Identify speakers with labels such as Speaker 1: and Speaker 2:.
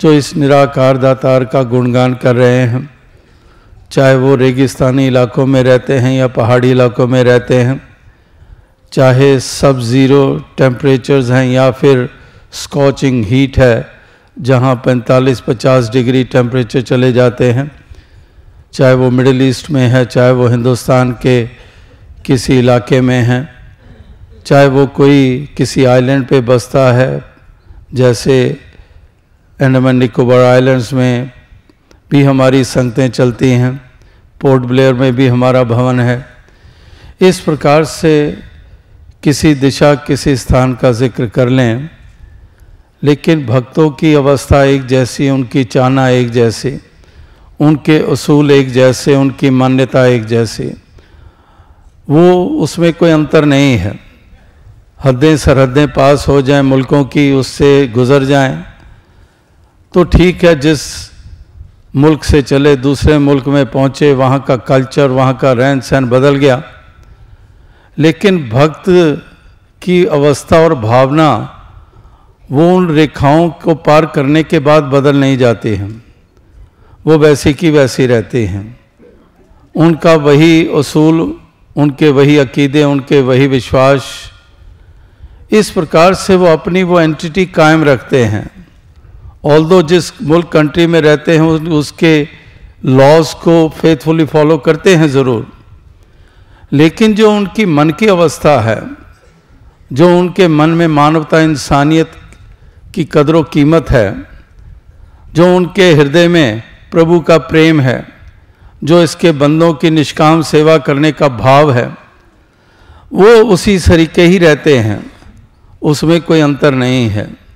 Speaker 1: जो इस निराकार दातार का गुणगान कर रहे हैं चाहे वो रेगिस्तानी इलाकों में रहते हैं या पहाड़ी इलाकों में रहते हैं चाहे सब ज़ीरो टेम्परेचर्स हैं या फिर स्कॉचिंग हीट है जहाँ 45-50 डिग्री टेम्परेचर चले जाते हैं चाहे वो मिडिल ईस्ट में है चाहे वो हिंदुस्तान के किसी इलाके में है चाहे वो कोई किसी आइलैंड पे बसता है जैसे एंडमैन निकोबार आइलैंड्स में भी हमारी संगतें चलती हैं पोर्ट ब्लेयर में भी हमारा भवन है इस प्रकार से किसी दिशा किसी स्थान का जिक्र कर लें लेकिन भक्तों की अवस्था एक जैसी उनकी चाहना एक जैसी उनके असूल एक जैसे उनकी मान्यता एक जैसी वो उसमें कोई अंतर नहीं है हदें सरहदें पास हो जाएं मुल्कों की उससे गुजर जाएं तो ठीक है जिस मुल्क से चले दूसरे मुल्क में पहुँचे वहाँ का कल्चर वहाँ का रहन सहन बदल गया लेकिन भक्त की अवस्था और भावना वो उन रेखाओं को पार करने के बाद बदल नहीं जाते हैं वो वैसी की वैसी रहते हैं उनका वही असूल उनके वही अकीदे उनके वही विश्वास इस प्रकार से वो अपनी वो एंटिटी कायम रखते हैं ऑल दो जिस मुल्क कंट्री में रहते हैं उसके लॉज को फेथफुली फॉलो करते हैं ज़रूर लेकिन जो उनकी मन की अवस्था है जो उनके मन में मानवता इंसानियत की कदर कीमत है जो उनके हृदय में प्रभु का प्रेम है जो इसके बंदों की निष्काम सेवा करने का भाव है वो उसी सरीके ही रहते हैं उसमें कोई अंतर नहीं है